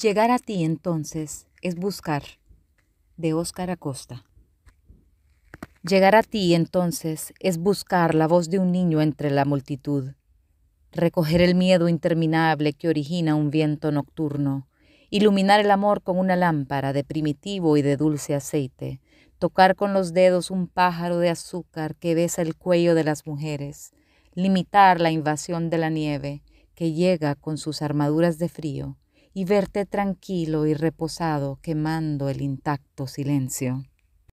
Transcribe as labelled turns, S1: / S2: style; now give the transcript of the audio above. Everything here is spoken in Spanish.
S1: Llegar a ti entonces es buscar, de Óscar Acosta. Llegar a ti entonces es buscar la voz de un niño entre la multitud, recoger el miedo interminable que origina un viento nocturno, iluminar el amor con una lámpara de primitivo y de dulce aceite, tocar con los dedos un pájaro de azúcar que besa el cuello de las mujeres, limitar la invasión de la nieve que llega con sus armaduras de frío y verte tranquilo y reposado quemando el intacto silencio.